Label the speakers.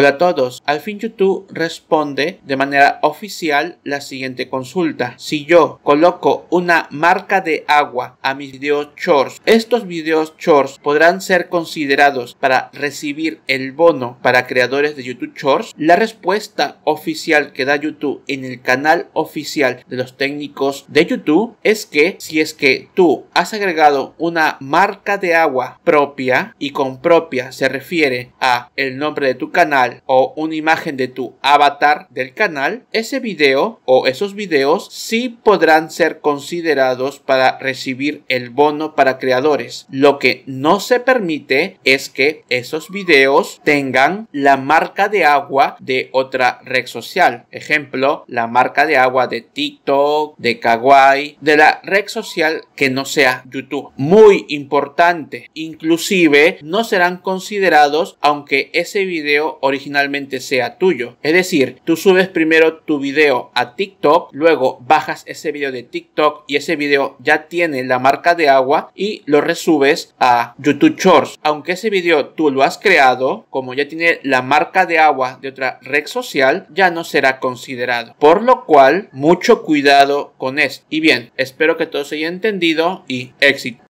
Speaker 1: Hola a todos, al fin YouTube responde de manera oficial la siguiente consulta. Si yo coloco una marca de agua a mis videos shorts, ¿estos videos shorts podrán ser considerados para recibir el bono para creadores de YouTube shorts? La respuesta oficial que da YouTube en el canal oficial de los técnicos de YouTube es que si es que tú has agregado una marca de agua propia y con propia se refiere a el nombre de tu canal, o una imagen de tu avatar del canal, ese video o esos videos sí podrán ser considerados para recibir el bono para creadores. Lo que no se permite es que esos videos tengan la marca de agua de otra red social. Ejemplo, la marca de agua de TikTok, de Kawaii, de la red social que no sea YouTube. Muy importante. Inclusive no serán considerados aunque ese video original originalmente sea tuyo. Es decir, tú subes primero tu video a TikTok, luego bajas ese vídeo de TikTok y ese video ya tiene la marca de agua y lo resubes a YouTube Shorts. Aunque ese video tú lo has creado, como ya tiene la marca de agua de otra red social, ya no será considerado. Por lo cual, mucho cuidado con esto. Y bien, espero que todo se haya entendido y éxito.